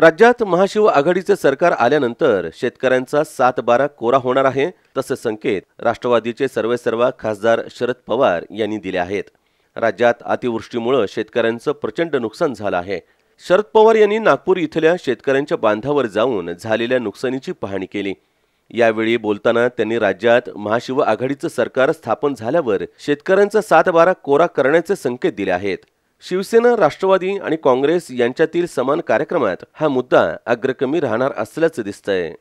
राज्यात महाशिव आघाडीचे सरकार आल्यानंतर शेतकऱ्यांचा सात बारा कोरा होणार आहे तसे संकेत राष्ट्रवादीचे सर्वेसर्वा खासदार शरद पवार यांनी दिले आहेत राज्यात अतिवृष्टीमुळे शेतकऱ्यांचं प्रचंड नुकसान झालं आहे शरद पवार यांनी नागपूर इथल्या शेतकऱ्यांच्या बांधावर जाऊन झालेल्या नुकसानीची पाहणी केली यावेळी बोलताना त्यांनी राज्यात महाशिव आघाडीचं सरकार स्थापन झाल्यावर शेतकऱ्यांचा सात बारा कोरा करण्याचे संकेत दिले आहेत शिवसेना राष्ट्रवादी आणि काँग्रेस यांच्यातील समान कार्यक्रमात हा मुद्दा अग्रकमी राहणार असल्याचं दिसतंय